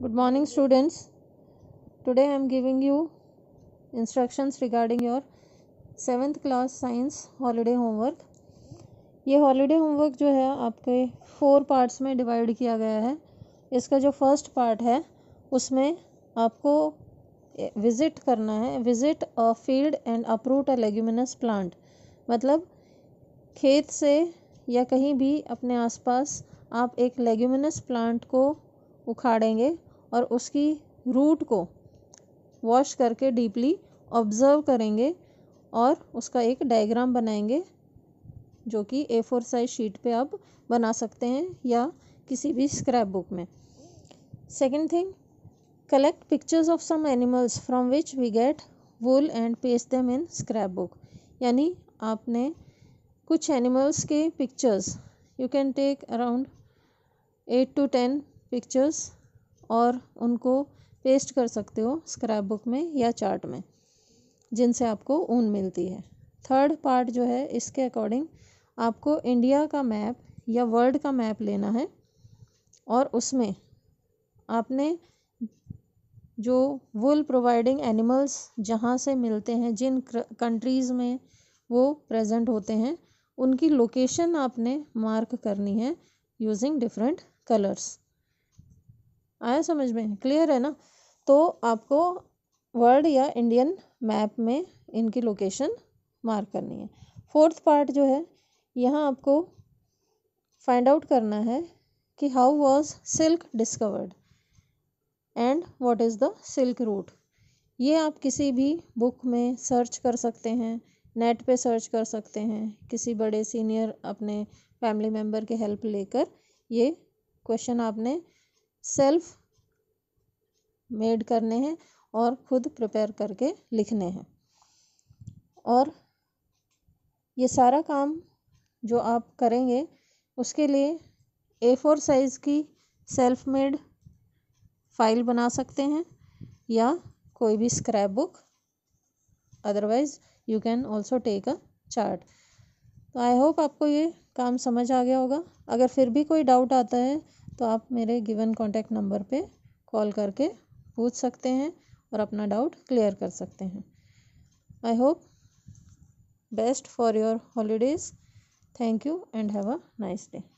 good morning students today i am giving you instructions regarding your seventh class science holiday homework ये holiday homework जो है आपके four parts में divide किया गया है इसका जो फर्स्ट पार्ट है उसमें आपको विज़िट करना है visit a field and uproot a leguminous plant मतलब खेत से या कहीं भी अपने आसपास आप एक लेग्यूमिनस प्लांट को उखाड़ेंगे और उसकी रूट को वॉश करके डीपली ऑब्ज़र्व करेंगे और उसका एक डायग्राम बनाएंगे जो कि ए फोर साइज शीट पे आप बना सकते हैं या किसी भी स्क्रैप बुक में second thing collect pictures of some animals from which we get wool and paste them in scrap book यानी आपने कुछ एनिमल्स के pictures you can take around eight to ten pictures और उनको पेस्ट कर सकते हो स्क्रैप बुक में या चार्ट में जिनसे आपको ऊन मिलती है थर्ड पार्ट जो है इसके अकॉर्डिंग आपको इंडिया का मैप या वर्ल्ड का मैप लेना है और उसमें आपने जो वुल प्रोवाइडिंग एनिमल्स जहाँ से मिलते हैं जिन कंट्रीज़ में वो प्रेजेंट होते हैं उनकी लोकेशन आपने मार्क करनी है यूजिंग डिफरेंट कलर्स आया समझ में क्लियर है ना तो आपको वर्ल्ड या इंडियन मैप में इनकी लोकेशन मार्क करनी है फोर्थ पार्ट जो है यहाँ आपको फाइंड आउट करना है कि how was silk discovered and what is the silk route ये आप किसी भी बुक में सर्च कर सकते हैं नेट पे सर्च कर सकते हैं किसी बड़े सीनियर अपने फैमिली मेम्बर के हेल्प लेकर ये क्वेश्चन आपने सेल्फ मेड करने हैं और खुद प्रिपेयर करके लिखने हैं और ये सारा काम जो आप करेंगे उसके लिए ए फोर साइज़ की सेल्फ मेड फाइल बना सकते हैं या कोई भी scrap book otherwise you can also take a chart तो आई होप आपको ये काम समझ आ गया होगा अगर फिर भी कोई डाउट आता है तो आप मेरे गिवन कॉन्टैक्ट नंबर पे कॉल करके पूछ सकते हैं और अपना डाउट क्लियर कर सकते हैं I hope best for your holidays thank you and have a nice day